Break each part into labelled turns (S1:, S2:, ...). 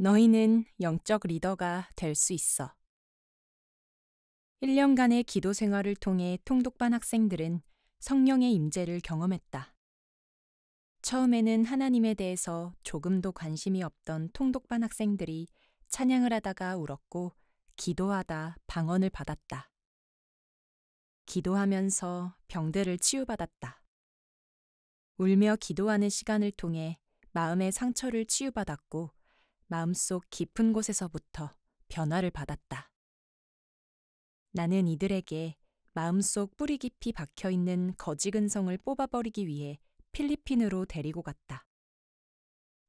S1: 너희는 영적 리더가 될 수 있어. 1년간의 기도 생활을 통해 통독반 학생들은 성령의 임재를 경험했다. 처음에는 하나님에 대해서 조금도 관심이 없던 통독반 학생들이 찬양을 하다가 울었고 기도하다 방언을 받았다. 기도하면서 병들을 치유받았다. 울며 기도하는 시간을 통해 마음의 상처를 치유받았고 마음속 깊은 곳에서부터 변화를 받았다. 나는 이들에게 마음속 뿌리 깊이 박혀 있는 거지근성을 뽑아버리기 위해 필리핀으로 데리고 갔다.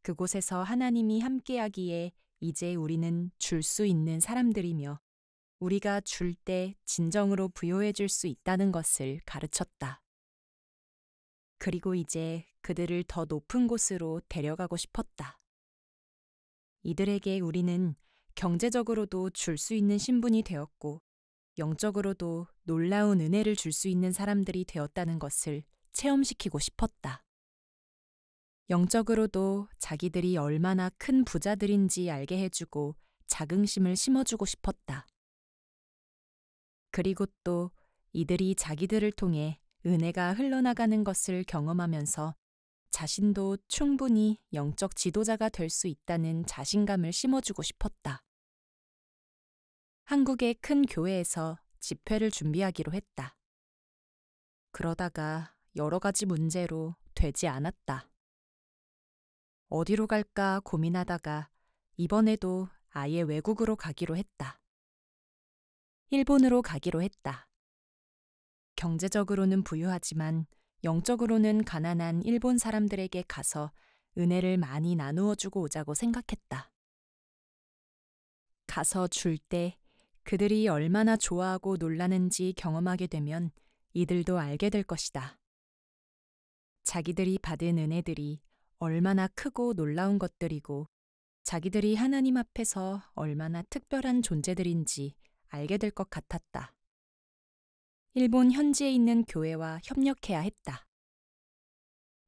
S1: 그곳에서 하나님이 함께하기에 이제 우리는 줄 수 있는 사람들이며 우리가 줄 때 진정으로 부여해 줄 수 있다는 것을 가르쳤다. 그리고 이제 그들을 더 높은 곳으로 데려가고 싶었다. 이들에게 우리는 경제적으로도 줄 수 있는 신분이 되었고 영적으로도 놀라운 은혜를 줄 수 있는 사람들이 되었다는 것을 체험시키고 싶었다. 영적으로도 자기들이 얼마나 큰 부자들인지 알게 해주고 자긍심을 심어주고 싶었다. 그리고 또 이들이 자기들을 통해 은혜가 흘러나가는 것을 경험하면서 자신도 충분히 영적 지도자가 될 수 있다는 자신감을 심어주고 싶었다. 한국의 큰 교회에서 집회를 준비하기로 했다. 그러다가 여러 가지 문제로 되지 않았다. 어디로 갈까 고민하다가 이번에도 아예 외국으로 가기로 했다. 일본으로 가기로 했다. 경제적으로는 부유하지만 영적으로는 가난한 일본 사람들에게 가서 은혜를 많이 나누어 주고 오자고 생각했다. 가서 줄 때 그들이 얼마나 좋아하고 놀라는지 경험하게 되면 이들도 알게 될 것이다. 자기들이 받은 은혜들이 얼마나 크고 놀라운 것들이고 자기들이 하나님 앞에서 얼마나 특별한 존재들인지 알게 될 것 같았다. 일본 현지에 있는 교회와 협력해야 했다.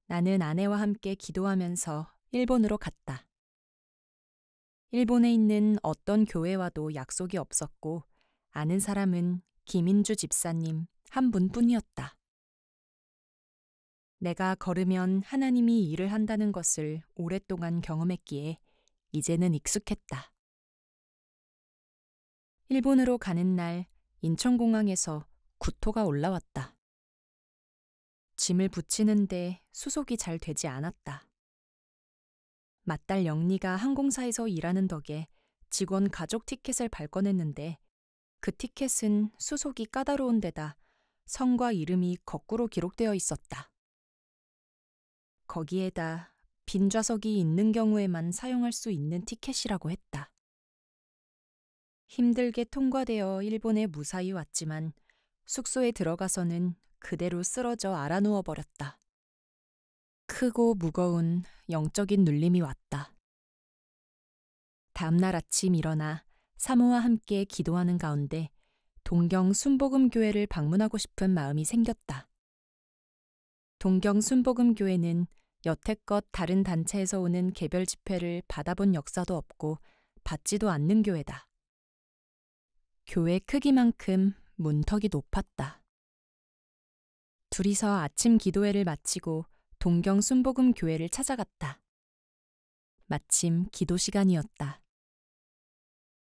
S1: 나는 아내와 함께 기도하면서 일본으로 갔다. 일본에 있는 어떤 교회와도 약속이 없었고 아는 사람은 김인주 집사님 한 분뿐이었다. 내가 걸으면 하나님이 일을 한다는 것을 오랫동안 경험했기에 이제는 익숙했다. 일본으로 가는 날 인천공항에서 구토가 올라왔다. 짐을 붙이는데 수속이 잘 되지 않았다. 맞딸 영리가 항공사에서 일하는 덕에 직원 가족 티켓을 발권했는데 그 티켓은 수속이 까다로운 데다 성과 이름이 거꾸로 기록되어 있었다. 거기에다 빈 좌석이 있는 경우에만 사용할 수 있는 티켓이라고 했다. 힘들게 통과되어 일본에 무사히 왔지만 숙소에 들어가서는 그대로 쓰러져 알아누워 버렸다. 크고 무거운 영적인 눌림이 왔다. 다음날 아침 일어나 사모와 함께 기도하는 가운데 동경 순복음교회를 방문하고 싶은 마음이 생겼다. 동경 순복음교회는 여태껏 다른 단체에서 오는 개별 집회를 받아본 역사도 없고 받지도 않는 교회다. 교회 크기만큼 문턱이 높았다. 둘이서 아침 기도회를 마치고 동경 순복음 교회를 찾아갔다. 마침 기도 시간이었다.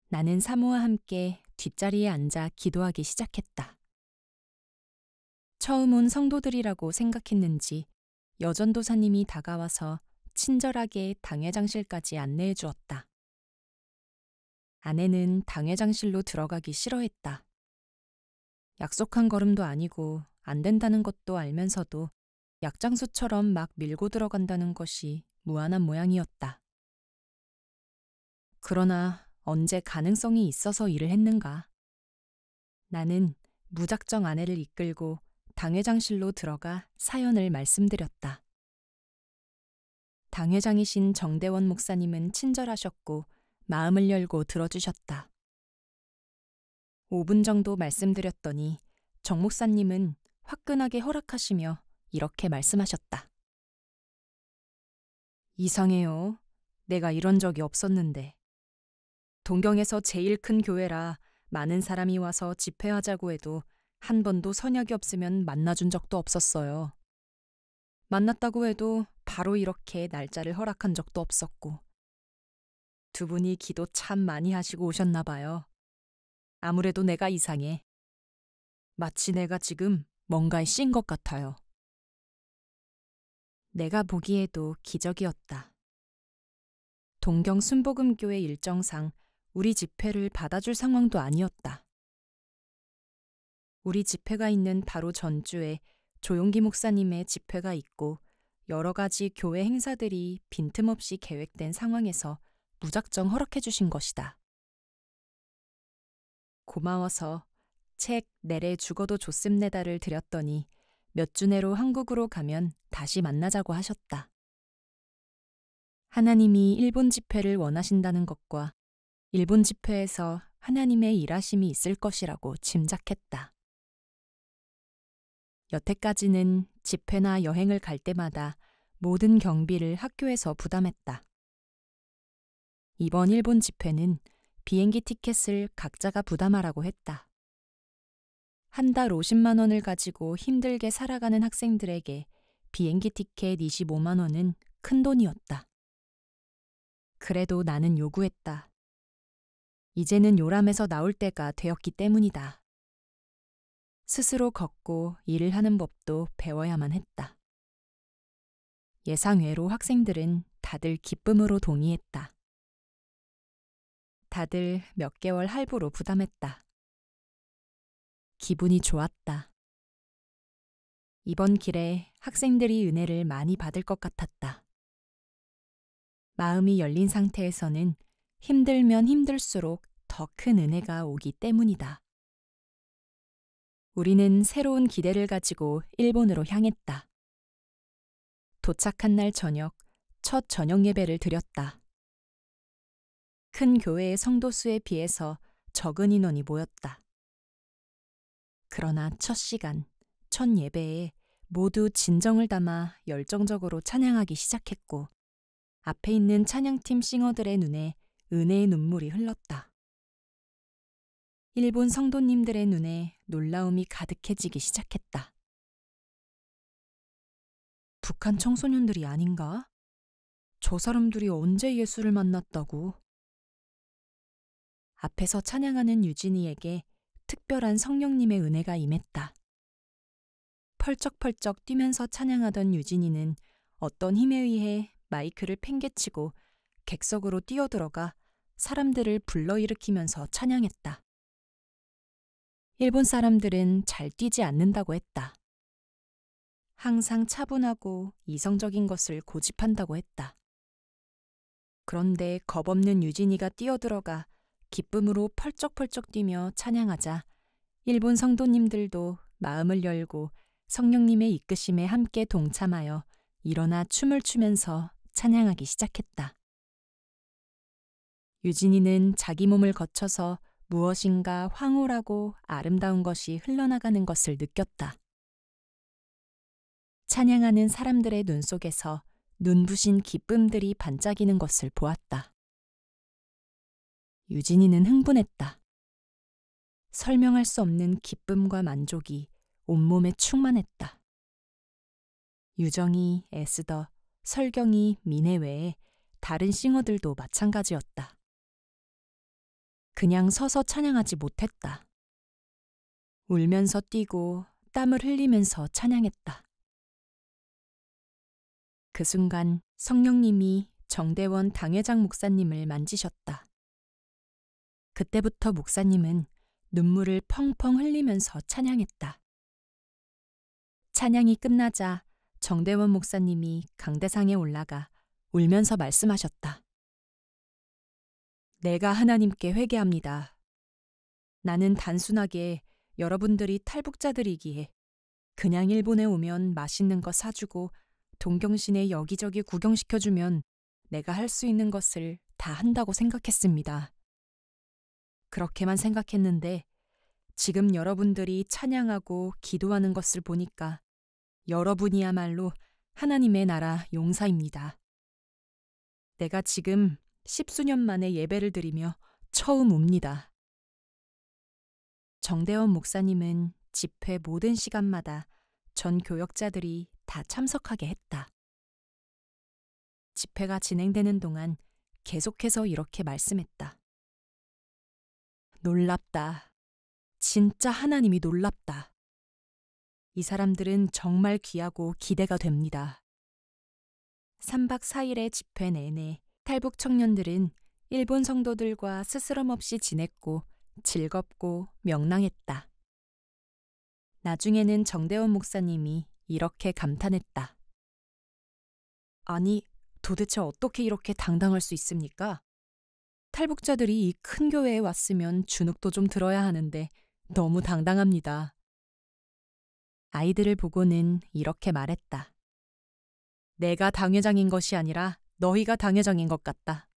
S1: 나는 사모와 함께 뒷자리에 앉아 기도하기 시작했다. 처음 온 성도들이라고 생각했는지 여전도사님이 다가와서 친절하게 당회장실까지 안내해 주었다. 아내는 당회장실로 들어가기 싫어했다. 약속한 걸음도 아니고 안 된다는 것도 알면서도 약장수처럼 막 밀고 들어간다는 것이 무한한 모양이었다. 그러나 언제 가능성이 있어서 일을 했는가? 나는 무작정 아내를 이끌고 당회장실로 들어가 사연을 말씀드렸다. 당회장이신 정대원 목사님은 친절하셨고 마음을 열고 들어주셨다. 5분 정도 말씀드렸더니 정 목사님은 화끈하게 허락하시며 이렇게 말씀하셨다. 이상해요. 내가 이런 적이 없었는데. 동경에서 제일 큰 교회라 많은 사람이 와서 집회하자고 해도 한 번도 선약이 없으면 만나준 적도 없었어요. 만났다고 해도 바로 이렇게 날짜를 허락한 적도 없었고. 두 분이 기도 참 많이 하시고 오셨나 봐요. 아무래도 내가 이상해. 마치 내가 지금 뭔가에 씌인 것 같아요. 내가 보기에도 기적이었다. 동경 순복음교회 일정상 우리 집회를 받아줄 상황도 아니었다. 우리 집회가 있는 바로 전주에 조용기 목사님의 집회가 있고 여러 가지 교회 행사들이 빈틈없이 계획된 상황에서 무작정 허락해 주신 것이다. 고마워서 책 내래 죽어도 좋습니다를 드렸더니 몇 주 내로 한국으로 가면 다시 만나자고 하셨다. 하나님이 일본 집회를 원하신다는 것과 일본 집회에서 하나님의 일하심이 있을 것이라고 짐작했다. 여태까지는 집회나 여행을 갈 때마다 모든 경비를 학교에서 부담했다. 이번 일본 집회는 비행기 티켓을 각자가 부담하라고 했다. 한 달 50만 원을 가지고 힘들게 살아가는 학생들에게 비행기 티켓 25만 원은 큰 돈이었다. 그래도 나는 요구했다. 이제는 요람에서 나올 때가 되었기 때문이다. 스스로 걷고 일을 하는 법도 배워야만 했다. 예상외로 학생들은 다들 기쁨으로 동의했다. 다들 몇 개월 할부로 부담했다. 기분이 좋았다. 이번 길에 학생들이 은혜를 많이 받을 것 같았다. 마음이 열린 상태에서는 힘들면 힘들수록 더 큰 은혜가 오기 때문이다. 우리는 새로운 기대를 가지고 일본으로 향했다. 도착한 날 저녁, 첫 저녁 예배를 드렸다. 큰 교회의 성도 수에 비해서 적은 인원이 모였다. 그러나 첫 시간, 첫 예배에 모두 진정을 담아 열정적으로 찬양하기 시작했고, 앞에 있는 찬양팀 싱어들의 눈에 은혜의 눈물이 흘렀다. 일본 성도님들의 눈에 놀라움이 가득해지기 시작했다. 북한 청소년들이 아닌가? 저 사람들이 언제 예수를 만났다고? 앞에서 찬양하는 유진이에게 특별한 성령님의 은혜가 임했다. 펄쩍펄쩍 뛰면서 찬양하던 유진이는 어떤 힘에 의해 마이크를 팽개치고 객석으로 뛰어들어가 사람들을 불러일으키면서 찬양했다. 일본 사람들은 잘 뛰지 않는다고 했다. 항상 차분하고 이성적인 것을 고집한다고 했다. 그런데 겁없는 유진이가 뛰어들어가 기쁨으로 펄쩍펄쩍 뛰며 찬양하자 일본 성도님들도 마음을 열고 성령님의 이끄심에 함께 동참하여 일어나 춤을 추면서 찬양하기 시작했다. 유진이는 자기 몸을 거쳐서 무엇인가 황홀하고 아름다운 것이 흘러나가는 것을 느꼈다. 찬양하는 사람들의 눈 속에서 눈부신 기쁨들이 반짝이는 것을 보았다. 유진이는 흥분했다. 설명할 수 없는 기쁨과 만족이 온몸에 충만했다. 유정이, 에스더, 설경이, 미네 외에 다른 싱어들도 마찬가지였다. 그냥 서서 찬양하지 못했다. 울면서 뛰고 땀을 흘리면서 찬양했다. 그 순간 성령님이 정대원 당회장 목사님을 만지셨다. 그때부터 목사님은 눈물을 펑펑 흘리면서 찬양했다. 찬양이 끝나자 정대원 목사님이 강대상에 올라가 울면서 말씀하셨다. 내가 하나님께 회개합니다. 나는 단순하게 여러분들이 탈북자들이기에 그냥 일본에 오면 맛있는 거 사주고 동경신에 여기저기 구경시켜주면 내가 할 수 있는 것을 다 한다고 생각했습니다. 그렇게만 생각했는데 지금 여러분들이 찬양하고 기도하는 것을 보니까 여러분이야말로 하나님의 나라 용사입니다. 내가 지금 십수년 만에 예배를 드리며 처음 옵니다. 정대원 목사님은 집회 모든 시간마다 전 교역자들이 다 참석하게 했다. 집회가 진행되는 동안 계속해서 이렇게 말씀했다. 놀랍다. 진짜 하나님이 놀랍다. 이 사람들은 정말 귀하고 기대가 됩니다. 3박 4일의 집회 내내 탈북 청년들은 일본 성도들과 스스럼 없이 지냈고 즐겁고 명랑했다. 나중에는 정대원 목사님이 이렇게 감탄했다. 아니, 도대체 어떻게 이렇게 당당할 수 있습니까? 탈북자들이 이 큰 교회에 왔으면 주눅도 좀 들어야 하는데 너무 당당합니다. 아이들을 보고는 이렇게 말했다. 내가 당회장인 것이 아니라 너희가 당회장인 것 같다.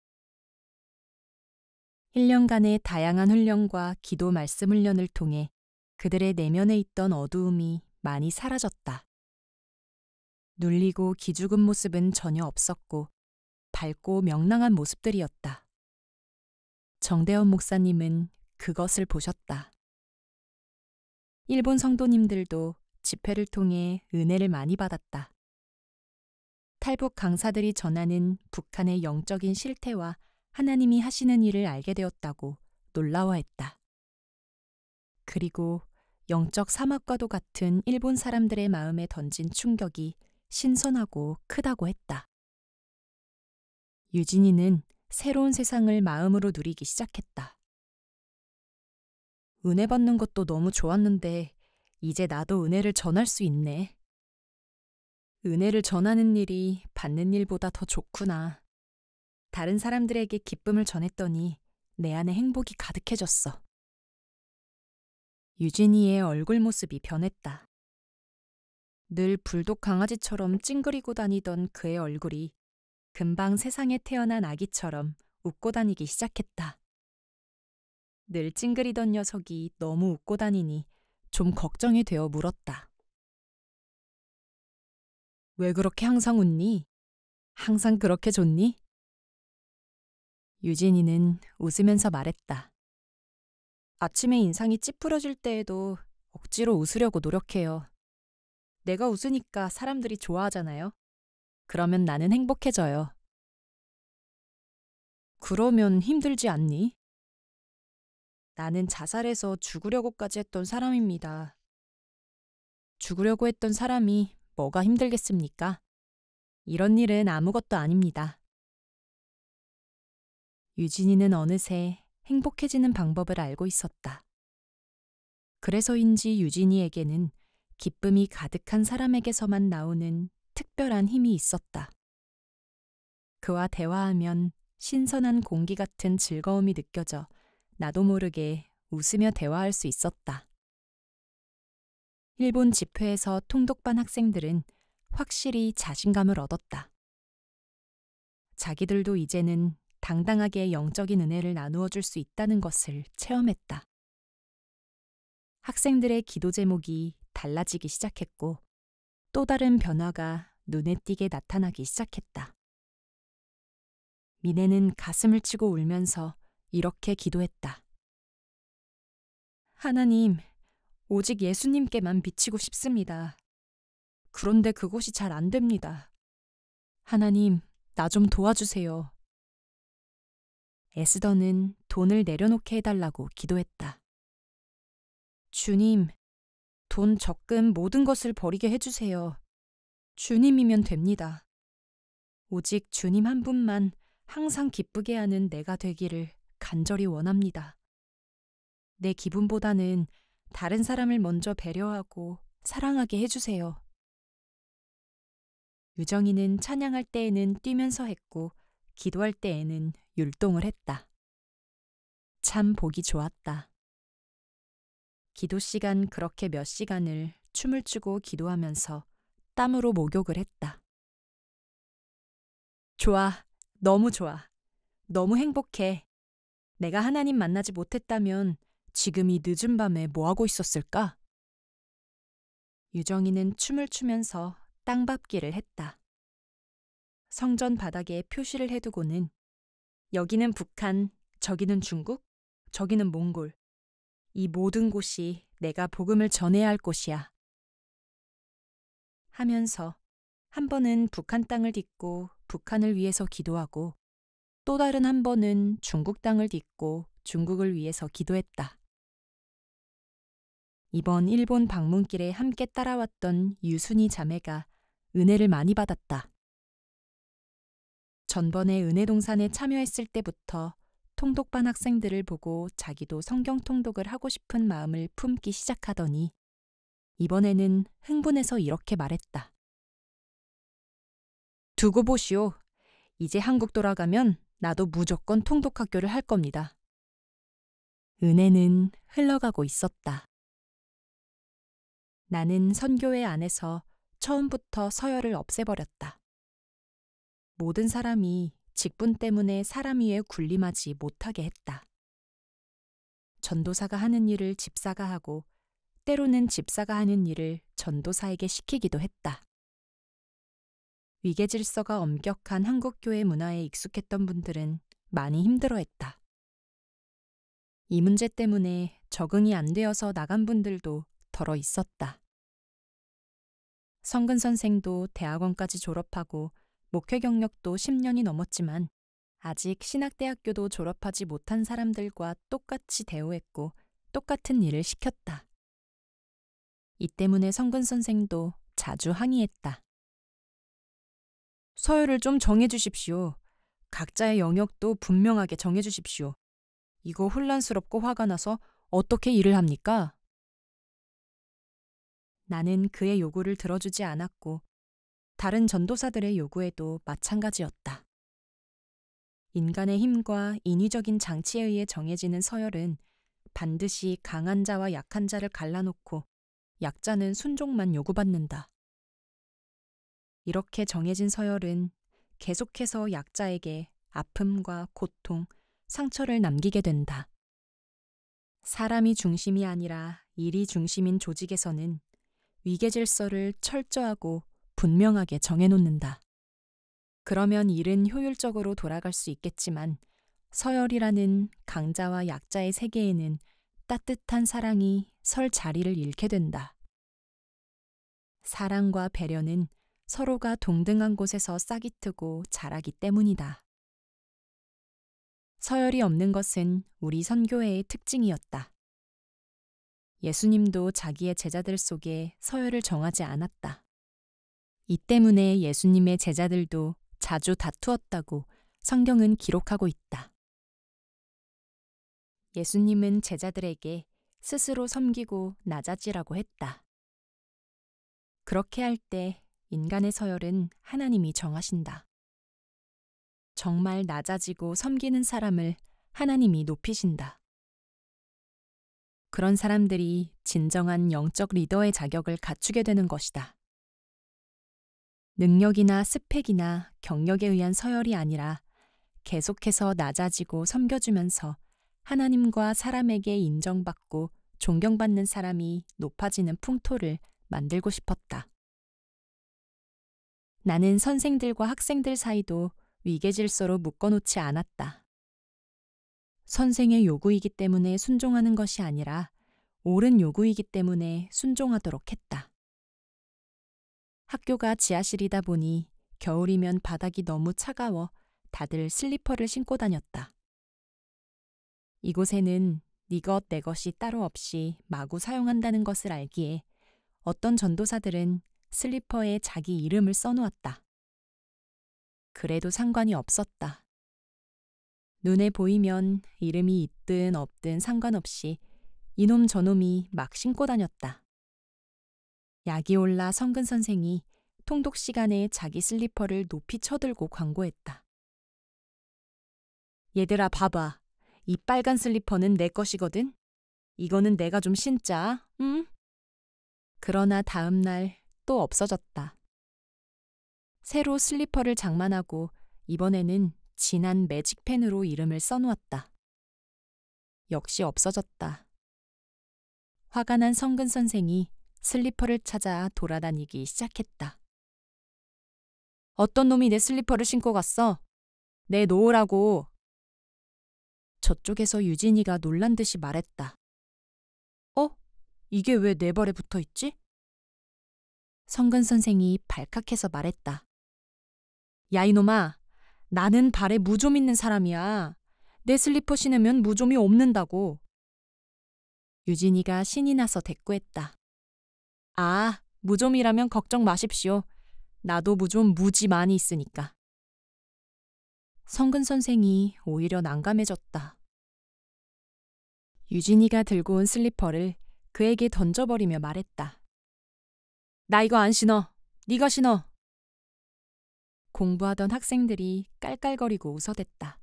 S1: 1년간의 다양한 훈련과 기도 말씀 훈련을 통해 그들의 내면에 있던 어두움이 많이 사라졌다. 눌리고 기죽은 모습은 전혀 없었고 밝고 명랑한 모습들이었다. 정대원 목사님은 그것을 보셨다. 일본 성도님들도 집회를 통해 은혜를 많이 받았다. 탈북 강사들이 전하는 북한의 영적인 실태와 하나님이 하시는 일을 알게 되었다고 놀라워했다. 그리고 영적 사막과도 같은 일본 사람들의 마음에 던진 충격이 신선하고 크다고 했다. 유진이는 새로운 세상을 마음으로 누리기 시작했다. 은혜 받는 것도 너무 좋았는데 이제 나도 은혜를 전할 수 있네. 은혜를 전하는 일이 받는 일보다 더 좋구나. 다른 사람들에게 기쁨을 전했더니 내 안에 행복이 가득해졌어. 유진이의 얼굴 모습이 변했다. 늘 불독 강아지처럼 찡그리고 다니던 그의 얼굴이 금방 세상에 태어난 아기처럼 웃고 다니기 시작했다. 늘 찡그리던 녀석이 너무 웃고 다니니 좀 걱정이 되어 물었다. 왜 그렇게 항상 웃니? 항상 그렇게 좋니? 유진이는 웃으면서 말했다. 아침에 인상이 찌푸러질 때에도 억지로 웃으려고 노력해요. 내가 웃으니까 사람들이 좋아하잖아요. 그러면 나는 행복해져요. 그러면 힘들지 않니? 나는 자살해서 죽으려고까지 했던 사람입니다. 죽으려고 했던 사람이 뭐가 힘들겠습니까? 이런 일은 아무것도 아닙니다. 유진이는 어느새 행복해지는 방법을 알고 있었다. 그래서인지 유진이에게는 기쁨이 가득한 사람에게서만 나오는 특별한 힘이 있었다. 그와 대화하면 신선한 공기 같은 즐거움이 느껴져 나도 모르게 웃으며 대화할 수 있었다. 일본 집회에서 통독반 학생들은 확실히 자신감을 얻었다. 자기들도 이제는 당당하게 영적인 은혜를 나누어 줄 수 있다는 것을 체험했다. 학생들의 기도 제목이 달라지기 시작했고, 또 다른 변화가 눈에 띄게 나타나기 시작했다. 미네는 가슴을 치고 울면서 이렇게 기도했다. 하나님, 오직 예수님께만 비치고 싶습니다. 그런데 그곳이잘 안 됩니다. 하나님, 나 좀 도와주세요. 에스더는 돈을 내려놓게 해달라고 기도했다. 주님, 돈, 적금, 모든 것을 버리게 해주세요. 주님이면 됩니다. 오직 주님 한 분만 항상 기쁘게 하는 내가 되기를 간절히 원합니다. 내 기분보다는 다른 사람을 먼저 배려하고 사랑하게 해주세요. 유정이는 찬양할 때에는 뛰면서 했고, 기도할 때에는 율동을 했다. 참 보기 좋았다. 기도 시간 그렇게 몇 시간을 춤을 추고 기도하면서 땀으로 목욕을 했다. 좋아. 너무 좋아. 너무 행복해. 내가 하나님 만나지 못했다면 지금 이 늦은 밤에 뭐하고 있었을까? 유정이는 춤을 추면서 땅밟기를 했다. 성전 바닥에 표시를 해두고는 여기는 북한, 저기는 중국, 저기는 몽골, 이 모든 곳이 내가 복음을 전해야 할 곳이야. 하면서 한 번은 북한 땅을 딛고 북한을 위해서 기도하고 또 다른 한 번은 중국 땅을 딛고 중국을 위해서 기도했다. 이번 일본 방문길에 함께 따라왔던 유순이 자매가 은혜를 많이 받았다. 전번에 은혜동산에 참여했을 때부터 통독반 학생들을 보고 자기도 성경 통독을 하고 싶은 마음을 품기 시작하더니 이번에는 흥분해서 이렇게 말했다. 두고 보시오. 이제 한국 돌아가면 나도 무조건 통독학교를 할 겁니다. 은혜는 흘러가고 있었다. 나는 선교회 안에서 처음부터 서열을 없애버렸다. 모든 사람이 직분 때문에 사람 위에 군림하지 못하게 했다. 전도사가 하는 일을 집사가 하고 때로는 집사가 하는 일을 전도사에게 시키기도 했다. 위계질서가 엄격한 한국교회 문화에 익숙했던 분들은 많이 힘들어했다. 이 문제 때문에 적응이 안 되어서 나간 분들도 덜어 있었다. 성근 선생도 대학원까지 졸업하고 목회 경력도 10년이 넘었지만 아직 신학대학교도 졸업하지 못한 사람들과 똑같이 대우했고 똑같은 일을 시켰다. 이 때문에 성근 선생도 자주 항의했다. 서열을 좀 정해주십시오. 각자의 영역도 분명하게 정해주십시오. 이거 혼란스럽고 화가 나서 어떻게 일을 합니까? 나는 그의 요구를 들어주지 않았고 다른 전도사들의 요구에도 마찬가지였다. 인간의 힘과 인위적인 장치에 의해 정해지는 서열은 반드시 강한 자와 약한 자를 갈라놓고 약자는 순종만 요구받는다. 이렇게 정해진 서열은 계속해서 약자에게 아픔과 고통, 상처를 남기게 된다. 사람이 중심이 아니라 일이 중심인 조직에서는 위계질서를 철저하고 분명하게 정해놓는다. 그러면 일은 효율적으로 돌아갈 수 있겠지만 서열이라는 강자와 약자의 세계에는 따뜻한 사랑이 설 자리를 잃게 된다. 사랑과 배려는 서로가 동등한 곳에서 싹이 트고 자라기 때문이다. 서열이 없는 것은 우리 선교회의 특징이었다. 예수님도 자기의 제자들 속에 서열을 정하지 않았다. 이 때문에 예수님의 제자들도 자주 다투었다고 성경은 기록하고 있다. 예수님은 제자들에게 스스로 섬기고 낮아지라고 했다. 그렇게 할 때 인간의 서열은 하나님이 정하신다. 정말 낮아지고 섬기는 사람을 하나님이 높이신다. 그런 사람들이 진정한 영적 리더의 자격을 갖추게 되는 것이다. 능력이나 스펙이나 경력에 의한 서열이 아니라 계속해서 낮아지고 섬겨주면서 하나님과 사람에게 인정받고 존경받는 사람이 높아지는 풍토를 만들고 싶었다. 나는 선생들과 학생들 사이도 위계질서로 묶어놓지 않았다. 선생의 요구이기 때문에 순종하는 것이 아니라 옳은 요구이기 때문에 순종하도록 했다. 학교가 지하실이다 보니 겨울이면 바닥이 너무 차가워 다들 슬리퍼를 신고 다녔다. 이곳에는 네것내 것이 따로 없이 마구 사용한다는 것을 알기에 어떤 전도사들은 슬리퍼에 자기 이름을 써놓았다. 그래도 상관이 없었다. 눈에 보이면 이름이 있든 없든 상관없이 이놈 저놈이 막 신고 다녔다. 약이 올라 성근 선생이 통독 시간에 자기 슬리퍼를 높이 쳐들고 광고했다. 얘들아 봐봐. 이 빨간 슬리퍼는 내 것이거든. 이거는 내가 좀 신자. 응? 그러나 다음 날 또 없어졌다. 새로 슬리퍼를 장만하고 이번에는 진한 매직펜으로 이름을 써놓았다. 역시 없어졌다. 화가 난 성근 선생이 슬리퍼를 찾아 돌아다니기 시작했다. 어떤 놈이 내 슬리퍼를 신고 갔어? 내노으라고 저쪽에서 유진이가 놀란 듯이 말했다. 어? 이게 왜 내 발에 붙어 있지? 성근 선생이 발칵해서 말했다. 야 이놈아, 나는 발에 무좀 있는 사람이야. 내 슬리퍼 신으면 무좀이 없는다고. 유진이가 신이 나서 대꾸했다. 무좀이라면 걱정 마십시오. 나도 무좀 무지 많이 있으니까. 성근 선생이 오히려 난감해졌다. 유진이가 들고 온 슬리퍼를 그에게 던져버리며 말했다. 나 이거 안 신어. 네가 신어. 공부하던 학생들이 깔깔거리고 웃어댔다.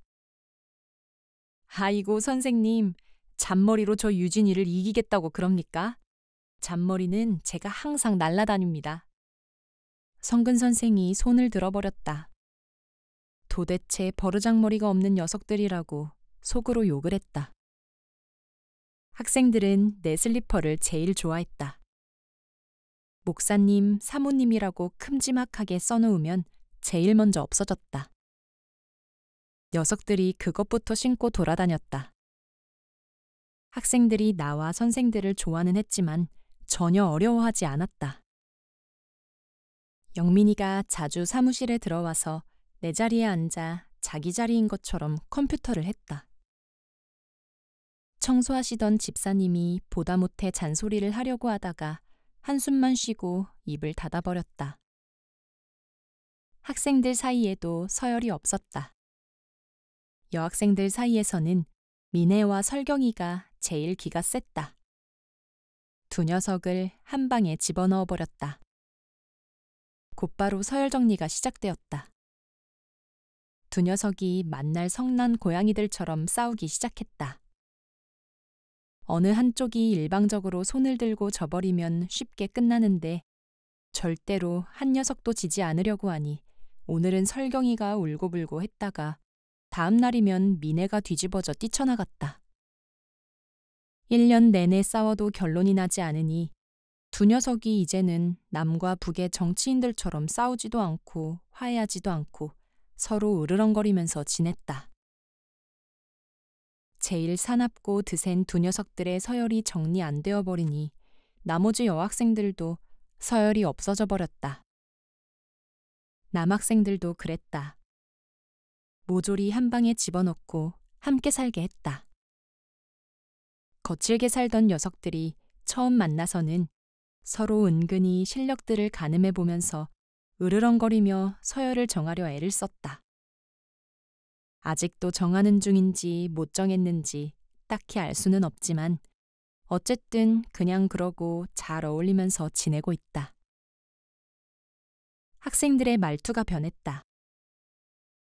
S1: 아이고 선생님, 잔머리로 저 유진이를 이기겠다고 그럽니까? 잔머리는 제가 항상 날라다닙니다. 성근 선생이 손을 들어버렸다. 도대체 버르장머리가 없는 녀석들이라고 속으로 욕을 했다. 학생들은 내 슬리퍼를 제일 좋아했다. 목사님, 사모님이라고 큼지막하게 써놓으면 제일 먼저 없어졌다. 녀석들이 그것부터 신고 돌아다녔다. 학생들이 나와 선생들을 좋아는 했지만 전혀 어려워하지 않았다. 영민이가 자주 사무실에 들어와서 내 자리에 앉아 자기 자리인 것처럼 컴퓨터를 했다. 청소하시던 집사님이 보다 못해 잔소리를 하려고 하다가 한숨만 쉬고 입을 닫아버렸다. 학생들 사이에도 서열이 없었다. 여학생들 사이에서는 민혜와 설경이가 제일 기가 셌다. 두 녀석을 한 방에 집어넣어 버렸다. 곧바로 서열 정리가 시작되었다. 두 녀석이 만날 성난 고양이들처럼 싸우기 시작했다. 어느 한쪽이 일방적으로 손을 들고 져버리면 쉽게 끝나는데 절대로 한 녀석도 지지 않으려고 하니 오늘은 설경이가 울고불고 했다가 다음 날이면 미네가 뒤집어져 뛰쳐나갔다. 1년 내내 싸워도 결론이 나지 않으니 두 녀석이 이제는 남과 북의 정치인들처럼 싸우지도 않고 화해하지도 않고 서로 으르렁거리면서 지냈다. 제일 사납고 드센 두 녀석들의 서열이 정리 안 되어 버리니 나머지 여학생들도 서열이 없어져 버렸다. 남학생들도 그랬다. 모조리 한 방에 집어넣고 함께 살게 했다. 거칠게 살던 녀석들이 처음 만나서는 서로 은근히 실력들을 가늠해 보면서 으르렁거리며 서열을 정하려 애를 썼다. 아직도 정하는 중인지 못 정했는지 딱히 알 수는 없지만 어쨌든 그냥 그러고 잘 어울리면서 지내고 있다. 학생들의 말투가 변했다.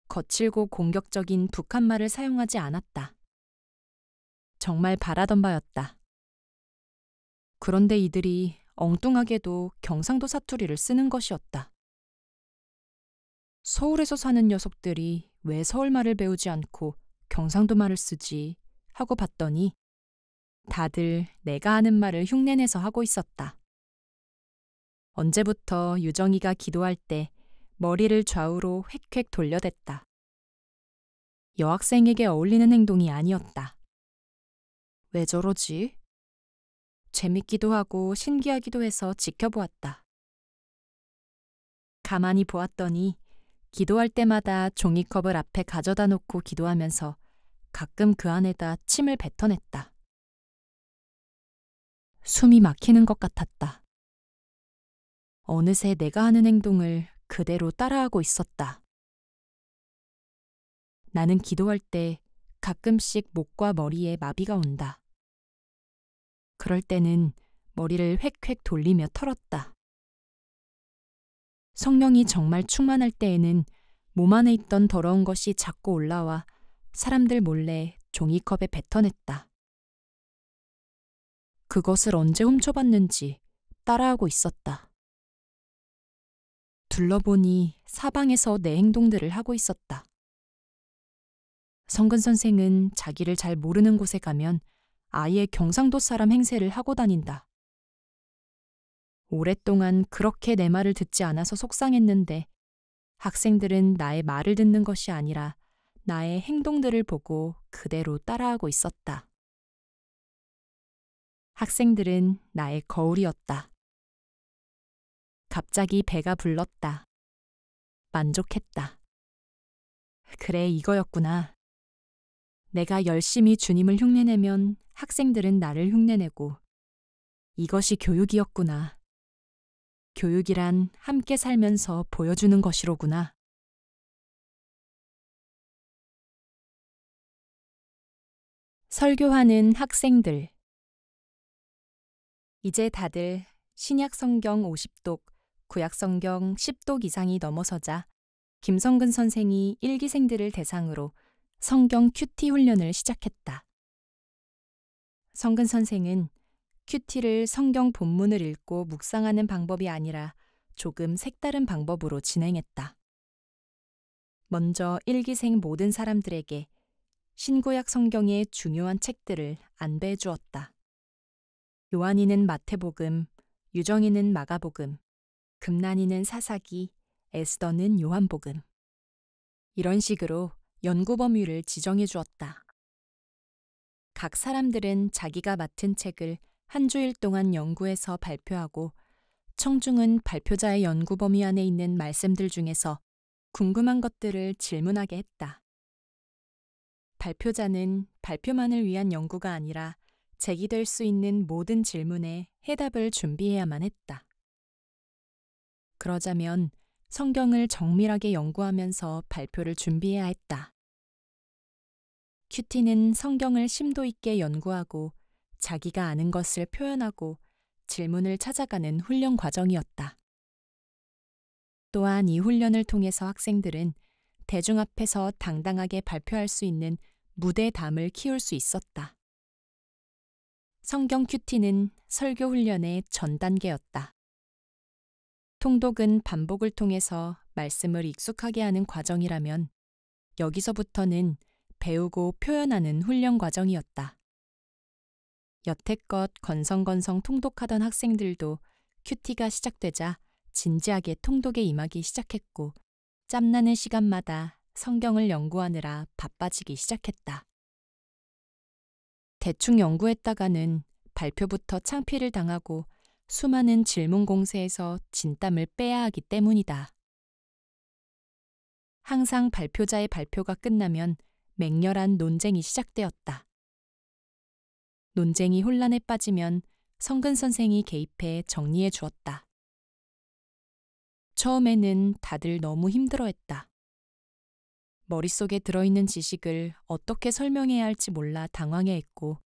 S1: 거칠고 공격적인 북한말을 사용하지 않았다. 정말 바라던 바였다. 그런데 이들이 엉뚱하게도 경상도 사투리를 쓰는 것이었다. 서울에서 사는 녀석들이 왜 서울 말을 배우지 않고 경상도 말을 쓰지 하고 봤더니 다들 내가 아는 말을 흉내내서 하고 있었다. 언제부터 유정이가 기도할 때 머리를 좌우로 획획 돌려댔다. 여학생에게 어울리는 행동이 아니었다. 왜 저러지? 재밌기도 하고 신기하기도 해서 지켜보았다. 가만히 보았더니 기도할 때마다 종이컵을 앞에 가져다 놓고 기도하면서 가끔 그 안에다 침을 뱉어냈다. 숨이 막히는 것 같았다. 어느새 내가 하는 행동을 그대로 따라하고 있었다. 나는 기도할 때 가끔씩 목과 머리에 마비가 온다. 그럴 때는 머리를 획획 돌리며 털었다. 성령이 정말 충만할 때에는 몸 안에 있던 더러운 것이 자꾸 올라와 사람들 몰래 종이컵에 뱉어냈다. 그것을 언제 훔쳐봤는지 따라하고 있었다. 둘러보니 사방에서 내 행동들을 하고 있었다. 성근 선생은 자기를 잘 모르는 곳에 가면 아예 경상도 사람 행세를 하고 다닌다. 오랫동안 그렇게 내 말을 듣지 않아서 속상했는데 학생들은 나의 말을 듣는 것이 아니라 나의 행동들을 보고 그대로 따라하고 있었다. 학생들은 나의 거울이었다. 갑자기 배가 불렀다. 만족했다. 그래, 이거였구나. 내가 열심히 주님을 흉내내면 학생들은 나를 흉내내고 이것이 교육이었구나. 교육이란 함께 살면서 보여주는 것이로구나. 설교하는 학생들 이제 다들 신약 성경 50독, 구약 성경 10독 이상이 넘어서자 김성근 선생이 일기생들을 대상으로 성경 큐티 훈련을 시작했다. 성근 선생은 큐티를 성경 본문을 읽고 묵상하는 방법이 아니라 조금 색다른 방법으로 진행했다. 먼저 일기생 모든 사람들에게 신고약 성경의 중요한 책들을 안배해 주었다. 요한이는 마태복음, 유정이는 마가복음, 금난이는 사사기, 에스더는 요한복음. 이런 식으로 연구 범위를 지정해 주었다. 각 사람들은 자기가 맡은 책을 한 주일 동안 연구해서 발표하고 청중은 발표자의 연구 범위 안에 있는 말씀들 중에서 궁금한 것들을 질문하게 했다. 발표자는 발표만을 위한 연구가 아니라 제기될 수 있는 모든 질문에 해답을 준비해야만 했다. 그러자면 성경을 정밀하게 연구하면서 발표를 준비해야 했다. 큐티는 성경을 심도 있게 연구하고 자기가 아는 것을 표현하고 질문을 찾아가는 훈련 과정이었다. 또한 이 훈련을 통해서 학생들은 대중 앞에서 당당하게 발표할 수 있는 무대담을 키울 수 있었다. 성경 큐티는 설교 훈련의 전 단계였다. 통독은 반복을 통해서 말씀을 익숙하게 하는 과정이라면 여기서부터는 배우고 표현하는 훈련 과정이었다. 여태껏 건성건성 통독하던 학생들도 큐티가 시작되자 진지하게 통독에 임하기 시작했고 짬나는 시간마다 성경을 연구하느라 바빠지기 시작했다. 대충 연구했다가는 발표부터 창피를 당하고 수많은 질문 공세에서 진땀을 빼야 하기 때문이다. 항상 발표자의 발표가 끝나면 맹렬한 논쟁이 시작되었다. 논쟁이 혼란에 빠지면 성근 선생이 개입해 정리해 주었다. 처음에는 다들 너무 힘들어했다. 머릿속에 들어있는 지식을 어떻게 설명해야 할지 몰라 당황해했고,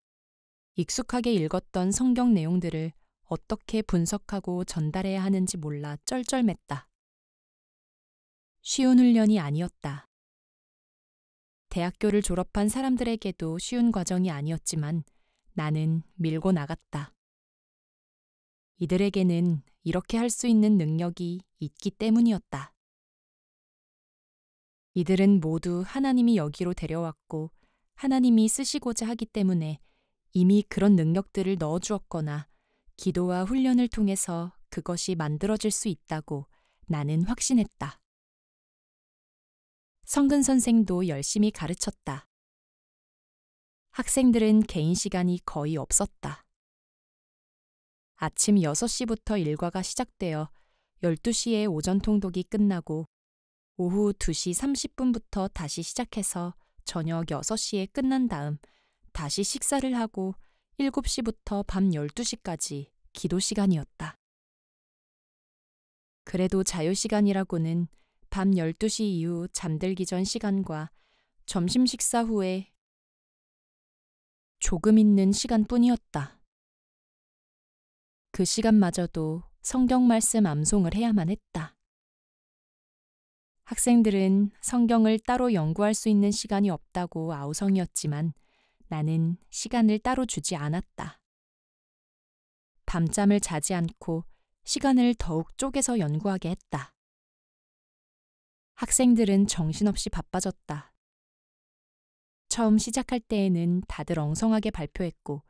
S1: 익숙하게 읽었던 성경 내용들을 어떻게 분석하고 전달해야 하는지 몰라 쩔쩔맸다. 쉬운 훈련이 아니었다. 대학교를 졸업한 사람들에게도 쉬운 과정이 아니었지만 나는 밀고 나갔다. 이들에게는 이렇게 할 수 있는 능력이 있기 때문이었다. 이들은 모두 하나님이 여기로 데려왔고 하나님이 쓰시고자 하기 때문에 이미 그런 능력들을 넣어주었거나 기도와 훈련을 통해서 그것이 만들어질 수 있다고 나는 확신했다. 성근 선생도 열심히 가르쳤다. 학생들은 개인 시간이 거의 없었다. 아침 6시부터 일과가 시작되어 12시에 오전 통독이 끝나고 오후 2시 30분부터 다시 시작해서 저녁 6시에 끝난 다음 다시 식사를 하고 7시부터 밤 12시까지 기도 시간이었다. 그래도 자유 시간이라고는 밤 12시 이후 잠들기 전 시간과 점심 식사 후에 조금 있는 시간뿐이었다. 그 시간마저도 성경 말씀 암송을 해야만 했다. 학생들은 성경을 따로 연구할 수 있는 시간이 없다고 아우성이었지만 나는 시간을 따로 주지 않았다. 밤잠을 자지 않고 시간을 더욱 쪼개서 연구하게 했다. 학생들은 정신없이 바빠졌다. 처음 시작할 때에는 다들 엉성하게 발표했고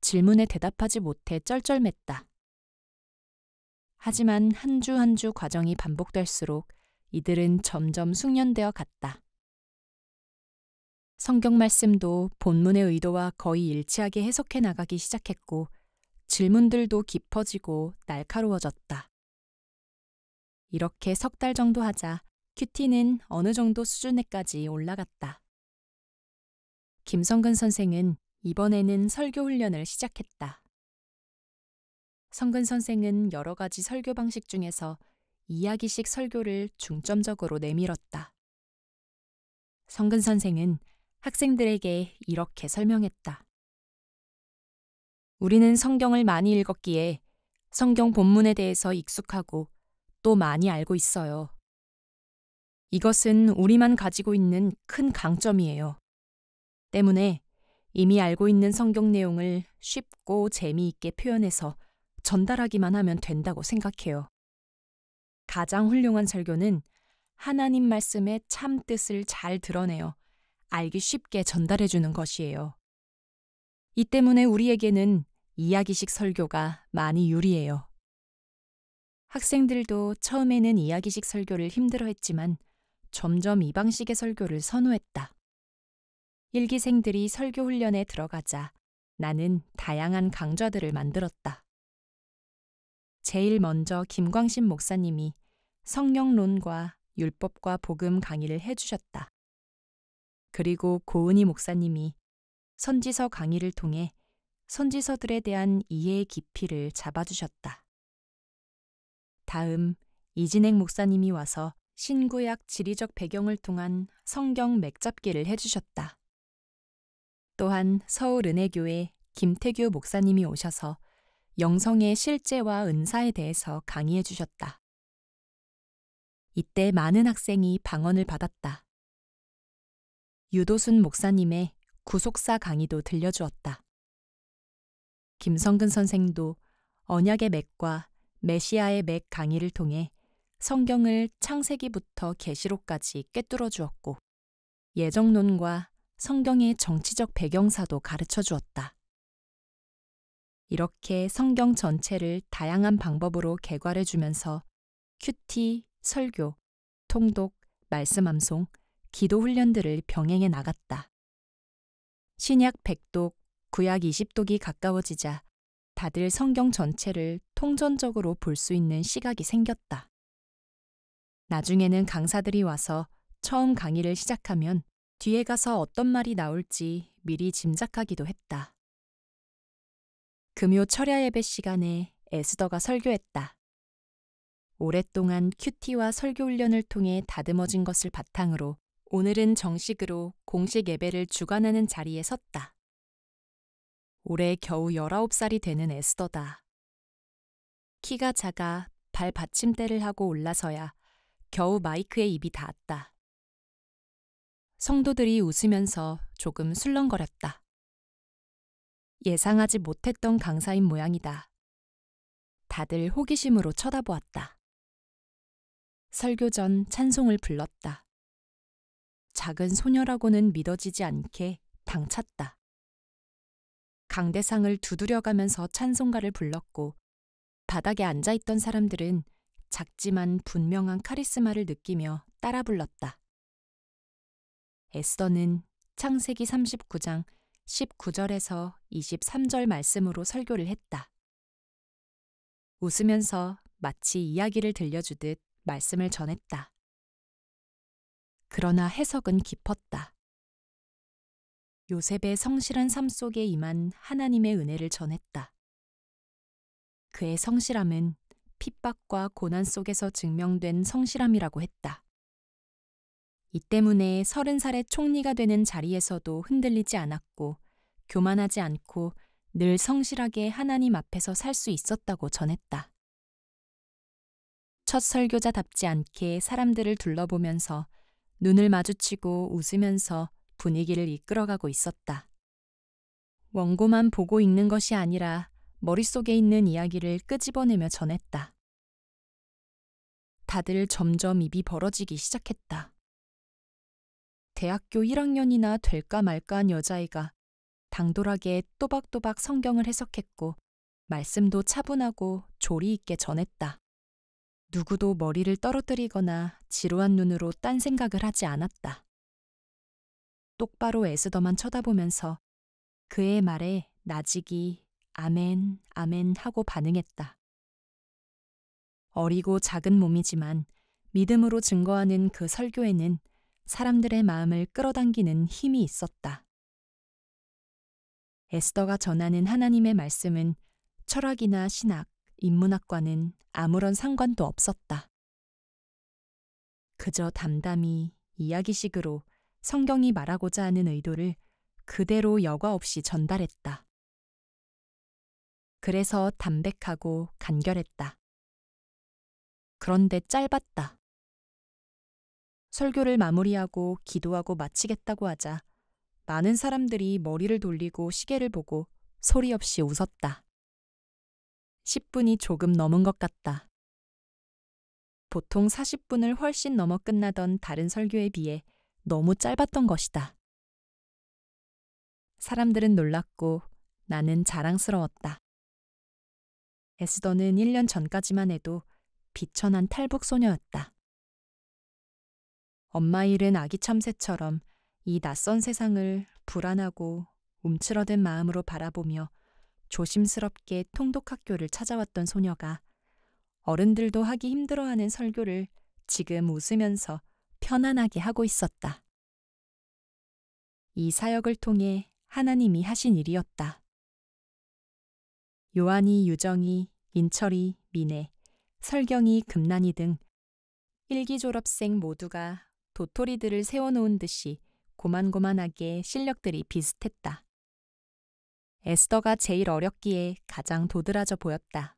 S1: 질문에 대답하지 못해 쩔쩔맸다. 하지만 한주 한주 한 주 과정이 반복될수록 이들은 점점 숙련되어 갔다. 성경 말씀도 본문의 의도와 거의 일치하게 해석해 나가기 시작했고 질문들도 깊어지고 날카로워졌다. 이렇게 석 달 정도 하자 큐티는 어느 정도 수준에까지 올라갔다. 김성근 선생은 이번에는 설교 훈련을 시작했다. 성근 선생은 여러 가지 설교 방식 중에서 이야기식 설교를 중점적으로 내밀었다. 성근 선생은 학생들에게 이렇게 설명했다. 우리는 성경을 많이 읽었기에 성경 본문에 대해서 익숙하고 또 많이 알고 있어요. 이것은 우리만 가지고 있는 큰 강점이에요. 때문에 이미 알고 있는 성경 내용을 쉽고 재미있게 표현해서 전달하기만 하면 된다고 생각해요. 가장 훌륭한 설교는 하나님 말씀의 참 뜻을 잘 드러내어 알기 쉽게 전달해 주는 것이에요. 이 때문에 우리에게는 이야기식 설교가 많이 유리해요. 학생들도 처음에는 이야기식 설교를 힘들어 했지만 점점 이 방식의 설교를 선호했다. 일기생들이 설교 훈련에 들어가자 나는 다양한 강좌들을 만들었다. 제일 먼저 김광신 목사님이 성령론과 율법과 복음 강의를 해주셨다. 그리고 고은희 목사님이 선지서 강의를 통해 선지서들에 대한 이해의 깊이를 잡아주셨다. 다음 이진행 목사님이 와서 신구약 지리적 배경을 통한 성경 맥잡기를 해주셨다. 또한 서울은혜교회 김태규 목사님이 오셔서 영성의 실제와 은사에 대해서 강의해 주셨다. 이때 많은 학생이 방언을 받았다. 유도순 목사님의 구속사 강의도 들려주었다. 김성근 선생도 언약의 맥과 메시아의 맥 강의를 통해 성경을 창세기부터 계시록까지 꿰뚫어 주었고 예정론과 성경의 정치적 배경사도 가르쳐 주었다. 이렇게 성경 전체를 다양한 방법으로 개괄해 주면서 큐티, 설교, 통독, 말씀 암송, 기도 훈련들을 병행해 나갔다. 신약 100독, 구약 20독이 가까워지자 다들 성경 전체를 통전적으로 볼 수 있는 시각이 생겼다. 나중에는 강사들이 와서 처음 강의를 시작하면 뒤에 가서 어떤 말이 나올지 미리 짐작하기도 했다. 금요 철야 예배 시간에 에스더가 설교했다. 오랫동안 큐티와 설교 훈련을 통해 다듬어진 것을 바탕으로 오늘은 정식으로 공식 예배를 주관하는 자리에 섰다. 올해 겨우 19살이 되는 에스더다. 키가 작아 발 받침대를 하고 올라서야 겨우 마이크에 입이 닿았다. 성도들이 웃으면서 조금 술렁거렸다. 예상하지 못했던 강사인 모양이다. 다들 호기심으로 쳐다보았다. 설교 전 찬송을 불렀다. 작은 소녀라고는 믿어지지 않게 당찼다. 강대상을 두드려가면서 찬송가를 불렀고 바닥에 앉아있던 사람들은 작지만 분명한 카리스마를 느끼며 따라 불렀다. 에스더는 창세기 39장 19절에서 23절 말씀으로 설교를 했다. 웃으면서 마치 이야기를 들려주듯 말씀을 전했다. 그러나 해석은 깊었다. 요셉의 성실한 삶 속에 임한 하나님의 은혜를 전했다. 그의 성실함은 핍박과 고난 속에서 증명된 성실함이라고 했다. 이 때문에 서른 살의 총리가 되는 자리에서도 흔들리지 않았고 교만하지 않고 늘 성실하게 하나님 앞에서 살 수 있었다고 전했다. 첫 설교자답지 않게 사람들을 둘러보면서 눈을 마주치고 웃으면서 분위기를 이끌어가고 있었다. 원고만 보고 읽는 것이 아니라 머릿속에 있는 이야기를 끄집어내며 전했다. 다들 점점 입이 벌어지기 시작했다. 대학교 1학년이나 될까 말까한 여자아이가 당돌하게 또박또박 성경을 해석했고 말씀도 차분하고 조리 있게 전했다. 누구도 머리를 떨어뜨리거나 지루한 눈으로 딴 생각을 하지 않았다. 똑바로 에스더만 쳐다보면서 그의 말에 나직이 아멘, 아멘 하고 반응했다. 어리고 작은 몸이지만 믿음으로 증거하는 그 설교에는 사람들의 마음을 끌어당기는 힘이 있었다. 에스더가 전하는 하나님의 말씀은 철학이나 신학, 인문학과는 아무런 상관도 없었다. 그저 담담히 이야기식으로 성경이 말하고자 하는 의도를 그대로 여과 없이 전달했다. 그래서 담백하고 간결했다. 그런데 짧았다. 설교를 마무리하고 기도하고 마치겠다고 하자 많은 사람들이 머리를 돌리고 시계를 보고 소리 없이 웃었다. 10분이 조금 넘은 것 같다. 보통 40분을 훨씬 넘어 끝나던 다른 설교에 비해 너무 짧았던 것이다. 사람들은 놀랐고 나는 자랑스러웠다. 에스더는 1년 전까지만 해도 비천한 탈북 소녀였다. 엄마 일은 아기 참새처럼 이 낯선 세상을 불안하고 움츠러든 마음으로 바라보며 조심스럽게 통독학교를 찾아왔던 소녀가 어른들도 하기 힘들어하는 설교를 지금 웃으면서 편안하게 하고 있었다. 이 사역을 통해 하나님이 하신 일이었다. 요한이, 유정이, 인철이, 민네 설경이 금난이 등 일기 졸업생 모두가 도토리들을 세워놓은 듯이 고만고만하게 실력들이 비슷했다. 에스더가 제일 어렵기에 가장 도드라져 보였다.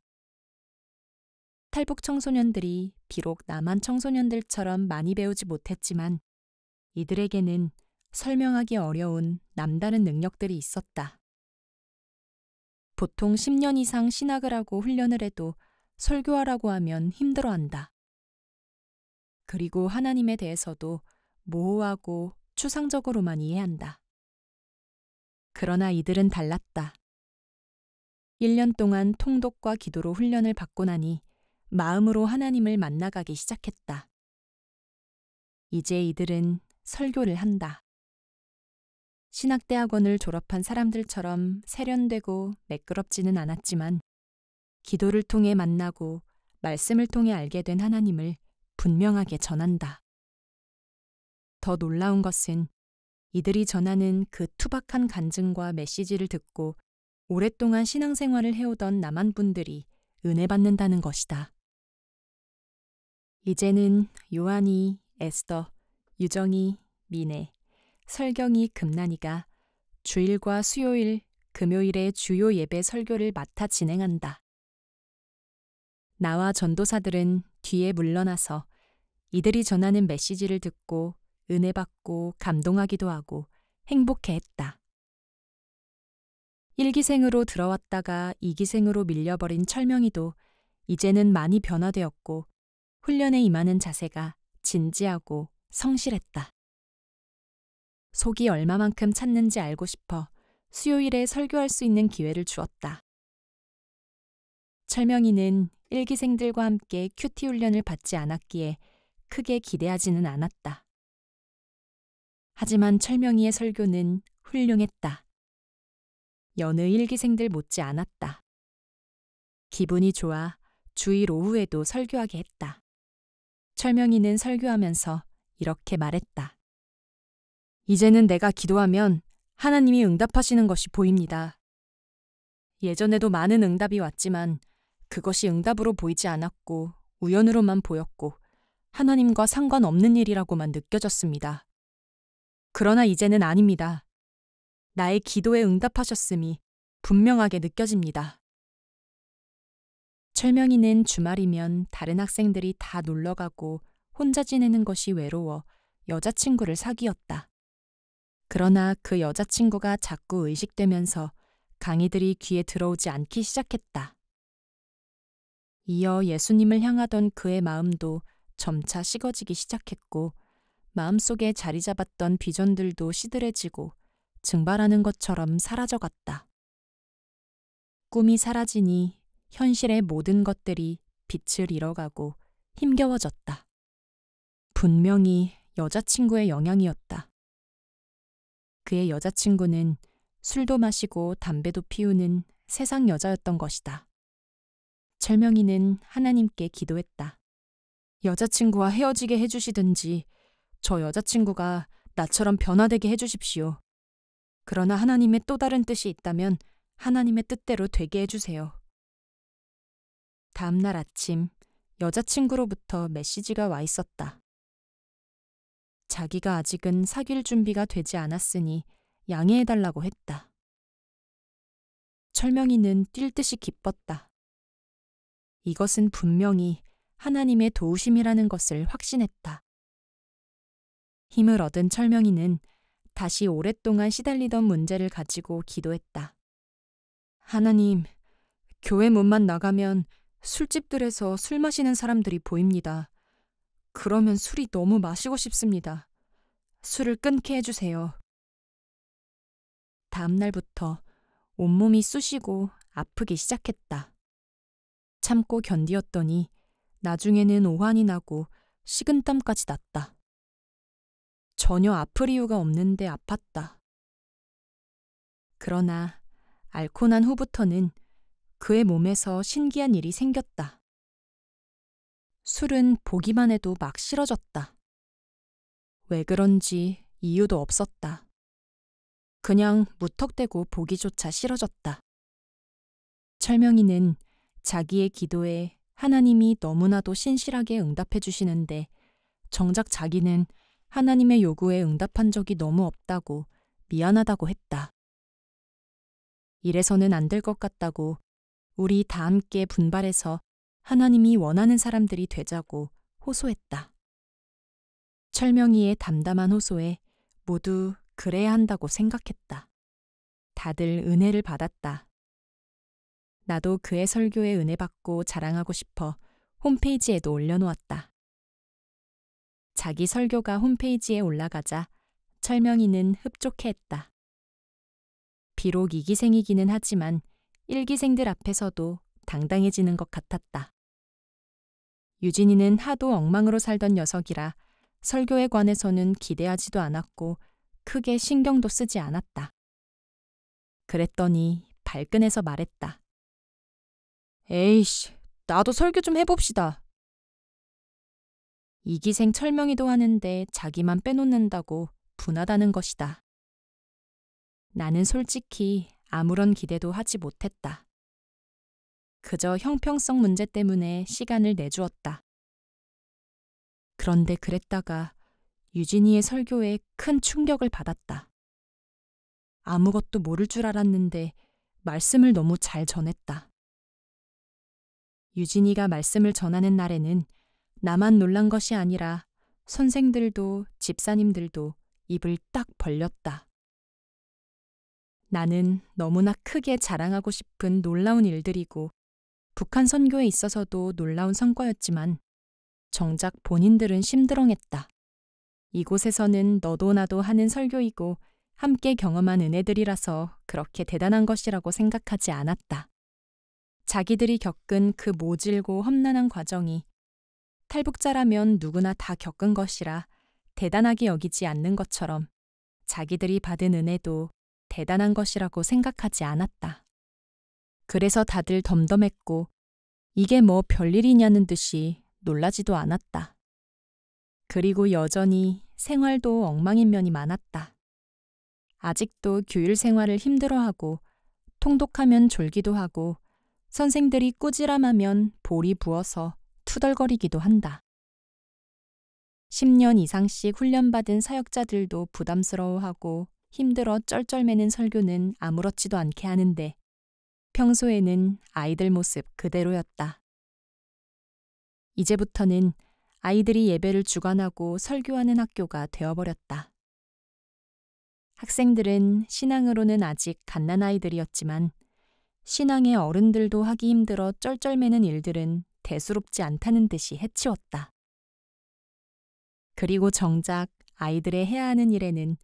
S1: 탈북 청소년들이 비록 남한 청소년들처럼 많이 배우지 못했지만 이들에게는 설명하기 어려운 남다른 능력들이 있었다. 보통 10년 이상 신학을 하고 훈련을 해도 설교하라고 하면 힘들어한다. 그리고 하나님에 대해서도 모호하고 추상적으로만 이해한다. 그러나 이들은 달랐다. 1년 동안 통독과 기도로 훈련을 받고 나니 마음으로 하나님을 만나가기 시작했다. 이제 이들은 설교를 한다. 신학대학원을 졸업한 사람들처럼 세련되고 매끄럽지는 않았지만 기도를 통해 만나고 말씀을 통해 알게 된 하나님을 분명하게 전한다. 더 놀라운 것은 이들이 전하는 그 투박한 간증과 메시지를 듣고 오랫동안 신앙생활을 해오던 남한 분들이 은혜 받는다는 것이다. 이제는 요한이, 에스더, 유정이, 미네, 설경이, 금난이가 주일과 수요일, 금요일의 주요 예배 설교를 맡아 진행한다. 나와 전도사들은 뒤에 물러나서 이들이 전하는 메시지를 듣고 은혜 받고 감동하기도 하고 행복해 했다. 1기생으로 들어왔다가 2기생으로 밀려버린 철명이도 이제는 많이 변화되었고 훈련에 임하는 자세가 진지하고 성실했다. 속이 얼마만큼 찼는지 알고 싶어 수요일에 설교할 수 있는 기회를 주었다. 철명이는 일기생들과 함께 큐티 훈련을 받지 않았기에 크게 기대하지는 않았다. 하지만 철명이의 설교는 훌륭했다. 여느 일기생들 못지 않았다. 기분이 좋아 주일 오후에도 설교하게 했다. 철명이는 설교하면서 이렇게 말했다. 이제는 내가 기도하면 하나님이 응답하시는 것이 보입니다. 예전에도 많은 응답이 왔지만 그것이 응답으로 보이지 않았고 우연으로만 보였고 하나님과 상관없는 일이라고만 느껴졌습니다. 그러나 이제는 아닙니다. 나의 기도에 응답하셨음이 분명하게 느껴집니다. 철명이는 주말이면 다른 학생들이 다 놀러가고 혼자 지내는 것이 외로워 여자친구를 사귀었다. 그러나 그 여자친구가 자꾸 의식되면서 강의들이 귀에 들어오지 않기 시작했다. 이어 예수님을 향하던 그의 마음도 점차 식어지기 시작했고 마음속에 자리 잡았던 비전들도 시들해지고 증발하는 것처럼 사라져갔다. 꿈이 사라지니 현실의 모든 것들이 빛을 잃어가고 힘겨워졌다. 분명히 여자친구의 영향이었다. 그의 여자친구는 술도 마시고 담배도 피우는 세상 여자였던 것이다. 절명이는 하나님께 기도했다. 여자친구와 헤어지게 해주시든지 저 여자친구가 나처럼 변화되게 해주십시오. 그러나 하나님의 또 다른 뜻이 있다면 하나님의 뜻대로 되게 해주세요. 다음날 아침 여자친구로부터 메시지가 와 있었다. 자기가 아직은 사귈 준비가 되지 않았으니 양해해달라고 했다. 철명이는 뛸 듯이 기뻤다. 이것은 분명히 하나님의 도우심이라는 것을 확신했다. 힘을 얻은 철명이는 다시 오랫동안 시달리던 문제를 가지고 기도했다. 하나님, 교회 문만 나가면 술집들에서 술 마시는 사람들이 보입니다. 그러면 술이 너무 마시고 싶습니다. 술을 끊게 해주세요. 다음날부터 온몸이 쑤시고 아프기 시작했다. 참고 견디었더니 나중에는 오한이 나고 식은땀까지 났다. 전혀 아플 이유가 없는데 아팠다. 그러나 앓고 난 후부터는 그의 몸에서 신기한 일이 생겼다. 술은 보기만 해도 막 싫어졌다. 왜 그런지 이유도 없었다. 그냥 무턱대고 보기조차 싫어졌다. 철명이는 자기의 기도에 하나님이 너무나도 신실하게 응답해 주시는데 정작 자기는 하나님의 요구에 응답한 적이 너무 없다고 미안하다고 했다. 이래서는 안 될 것 같다고 우리 다 함께 분발해서 하나님이 원하는 사람들이 되자고 호소했다. 철명이의 담담한 호소에 모두 그래야 한다고 생각했다. 다들 은혜를 받았다. 나도 그의 설교에 은혜 받고 자랑하고 싶어 홈페이지에도 올려놓았다. 자기 설교가 홈페이지에 올라가자 철명이는 흡족해했다. 비록 이기생이기는 하지만 일기생들 앞에서도 당당해지는 것 같았다. 유진이는 하도 엉망으로 살던 녀석이라 설교에 관해서는 기대하지도 않았고 크게 신경도 쓰지 않았다. 그랬더니 발끈해서 말했다. 에이씨, 나도 설교 좀 해봅시다. 이기생 철명이도 하는데 자기만 빼놓는다고 분하다는 것이다. 나는 솔직히 아무런 기대도 하지 못했다. 그저 형평성 문제 때문에 시간을 내주었다. 그런데 그랬다가 유진이의 설교에 큰 충격을 받았다. 아무것도 모를 줄 알았는데 말씀을 너무 잘 전했다. 유진이가 말씀을 전하는 날에는 나만 놀란 것이 아니라 선생들도 집사님들도 입을 딱 벌렸다. 나는 너무나 크게 자랑하고 싶은 놀라운 일들이고 북한 선교에 있어서도 놀라운 성과였지만 정작 본인들은 심드렁했다. 이곳에서는 너도 나도 하는 설교이고 함께 경험한 은혜들이라서 그렇게 대단한 것이라고 생각하지 않았다. 자기들이 겪은 그 모질고 험난한 과정이 탈북자라면 누구나 다 겪은 것이라 대단하게 여기지 않는 것처럼 자기들이 받은 은혜도 대단한 것이라고 생각하지 않았다. 그래서 다들 덤덤했고 이게 뭐 별일이냐는 듯이 놀라지도 않았다. 그리고 여전히 생활도 엉망인 면이 많았다. 아직도 교일 생활을 힘들어하고 통독하면 졸기도 하고 선생들이 꾸지람하면 볼이 부어서 투덜거리기도 한다. 10년 이상씩 훈련받은 사역자들도 부담스러워하고 힘들어 쩔쩔매는 설교는 아무렇지도 않게 하는데 평소에는 아이들 모습 그대로였다. 이제부터는 아이들이 예배를 주관하고 설교하는 학교가 되어버렸다. 학생들은 신앙으로는 아직 갓난 아이들이었지만 신앙의 어른들도 하기 힘들어 쩔쩔매는 일들은 대수롭지 않다는 듯이 해치웠다. 그리고 정작 아이들의 해야 하는 일에는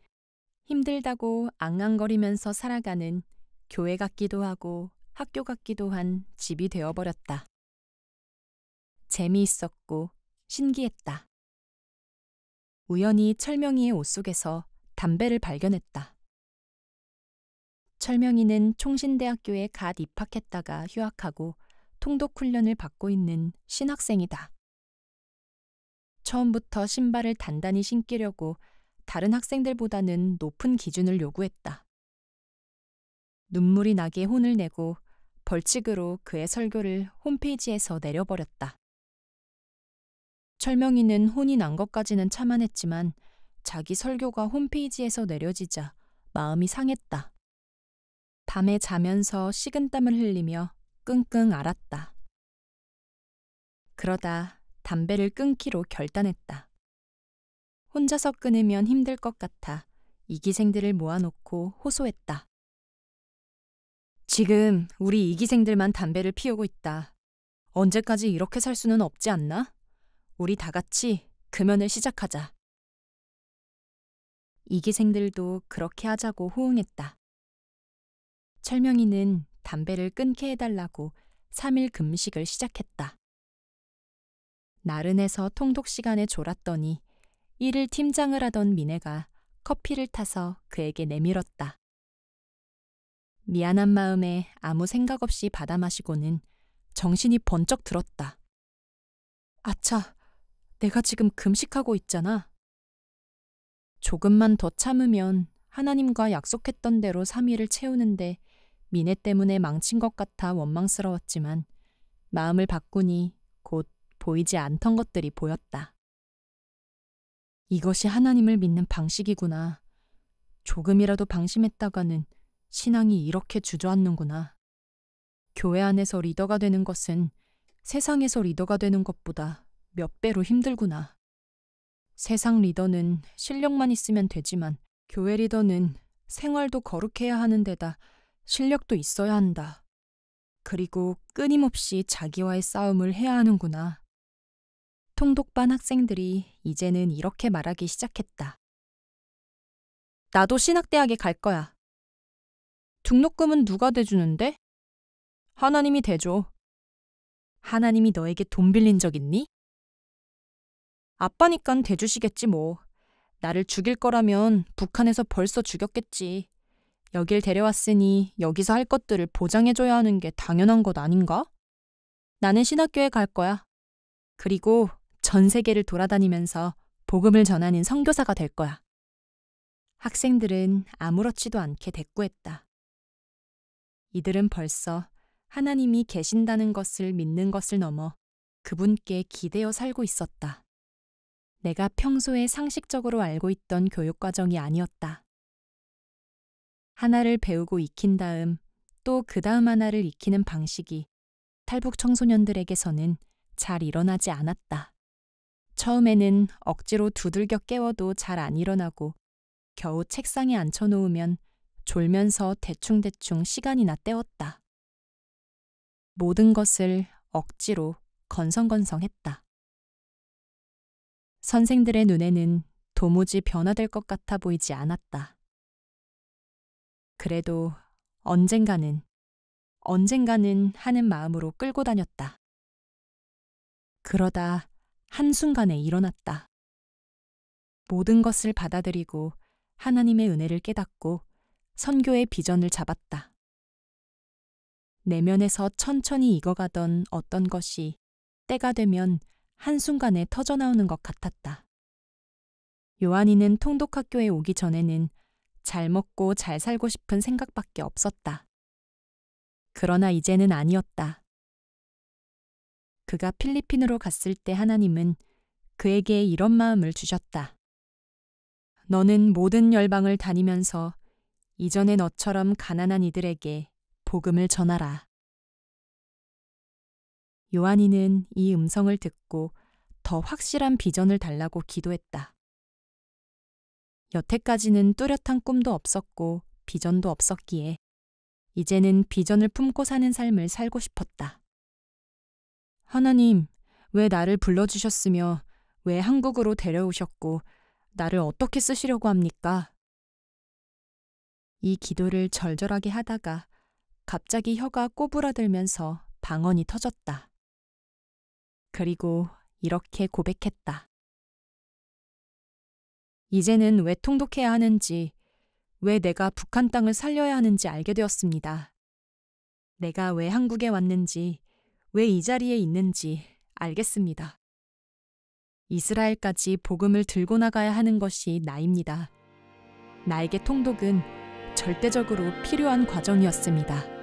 S1: 힘들다고 앙앙거리면서 살아가는 교회 같기도 하고 학교 같기도 한 집이 되어버렸다. 재미있었고 신기했다. 우연히 철명이의 옷 속에서 담배를 발견했다. 철명이는 총신대학교에 갓 입학했다가 휴학하고 통독 훈련을 받고 있는 신학생이다. 처음부터 신발을 단단히 신기려고 다른 학생들보다는 높은 기준을 요구했다. 눈물이 나게 혼을 내고 벌칙으로 그의 설교를 홈페이지에서 내려버렸다. 철명이는 혼이 난 것까지는 참아냈지만 자기 설교가 홈페이지에서 내려지자 마음이 상했다. 밤에 자면서 식은땀을 흘리며 끙끙 앓았다. 그러다 담배를 끊기로 결단했다. 혼자서 끊으면 힘들 것 같아 이기생들을 모아놓고 호소했다. 지금 우리 이기생들만 담배를 피우고 있다. 언제까지 이렇게 살 수는 없지 않나? 우리 다 같이 금연을 시작하자. 이기생들도 그렇게 하자고 호응했다. 철명이는 담배를 끊게 해달라고 3일 금식을 시작했다. 나른해서 통독 시간에 졸았더니 일일 팀장을 하던 미네가 커피를 타서 그에게 내밀었다. 미안한 마음에 아무 생각 없이 받아 마시고는 정신이 번쩍 들었다. 아차, 내가 지금 금식하고 있잖아. 조금만 더 참으면 하나님과 약속했던 대로 3일을 채우는데 미네 때문에 망친 것 같아 원망스러웠지만 마음을 바꾸니 곧 보이지 않던 것들이 보였다. 이것이 하나님을 믿는 방식이구나. 조금이라도 방심했다가는 신앙이 이렇게 주저앉는구나. 교회 안에서 리더가 되는 것은 세상에서 리더가 되는 것보다 몇 배로 힘들구나. 세상 리더는 실력만 있으면 되지만 교회 리더는 생활도 거룩해야 하는 데다 실력도 있어야 한다. 그리고 끊임없이 자기와의 싸움을 해야 하는구나. 통독반 학생들이 이제는 이렇게 말하기 시작했다. 나도 신학대학에 갈 거야. 등록금은 누가 대주는데? 하나님이 대줘. 하나님이 너에게 돈 빌린 적 있니? 아빠니깐 대주시겠지 뭐. 나를 죽일 거라면 북한에서 벌써 죽였겠지. 여길 데려왔으니 여기서 할 것들을 보장해줘야 하는 게 당연한 것 아닌가? 나는 신학교에 갈 거야. 그리고 전 세계를 돌아다니면서 복음을 전하는 선교사가 될 거야. 학생들은 아무렇지도 않게 대꾸했다. 이들은 벌써 하나님이 계신다는 것을 믿는 것을 넘어 그분께 기대어 살고 있었다. 내가 평소에 상식적으로 알고 있던 교육과정이 아니었다. 하나를 배우고 익힌 다음 또 그 다음 하나를 익히는 방식이 탈북 청소년들에게서는 잘 일어나지 않았다. 처음에는 억지로 두들겨 깨워도 잘 안 일어나고 겨우 책상에 앉혀놓으면 졸면서 대충대충 시간이나 때웠다. 모든 것을 억지로 건성건성했다. 선생들의 눈에는 도무지 변화될 것 같아 보이지 않았다. 그래도 언젠가는, 언젠가는 하는 마음으로 끌고 다녔다. 그러다 한순간에 일어났다. 모든 것을 받아들이고 하나님의 은혜를 깨닫고 선교의 비전을 잡았다. 내면에서 천천히 익어가던 어떤 것이 때가 되면 한순간에 터져나오는 것 같았다. 요한이는 통독학교에 오기 전에는 잘 먹고 잘 살고 싶은 생각밖에 없었다. 그러나 이제는 아니었다. 그가 필리핀으로 갔을 때 하나님은 그에게 이런 마음을 주셨다. 너는 모든 열방을 다니면서 이전의 너처럼 가난한 이들에게 복음을 전하라. 요한이는 이 음성을 듣고 더 확실한 비전을 달라고 기도했다. 여태까지는 뚜렷한 꿈도 없었고 비전도 없었기에 이제는 비전을 품고 사는 삶을 살고 싶었다. 하나님, 왜 나를 불러주셨으며 왜 한국으로 데려오셨고 나를 어떻게 쓰시려고 합니까? 이 기도를 절절하게 하다가 갑자기 혀가 꼬부라들면서 방언이 터졌다. 그리고 이렇게 고백했다. 이제는 왜 통독해야 하는지, 왜 내가 북한 땅을 살려야 하는지 알게 되었습니다. 내가 왜 한국에 왔는지, 왜 이 자리에 있는지 알겠습니다. 이스라엘까지 복음을 들고 나가야 하는 것이 나입니다. 나에게 통독은 절대적으로 필요한 과정이었습니다.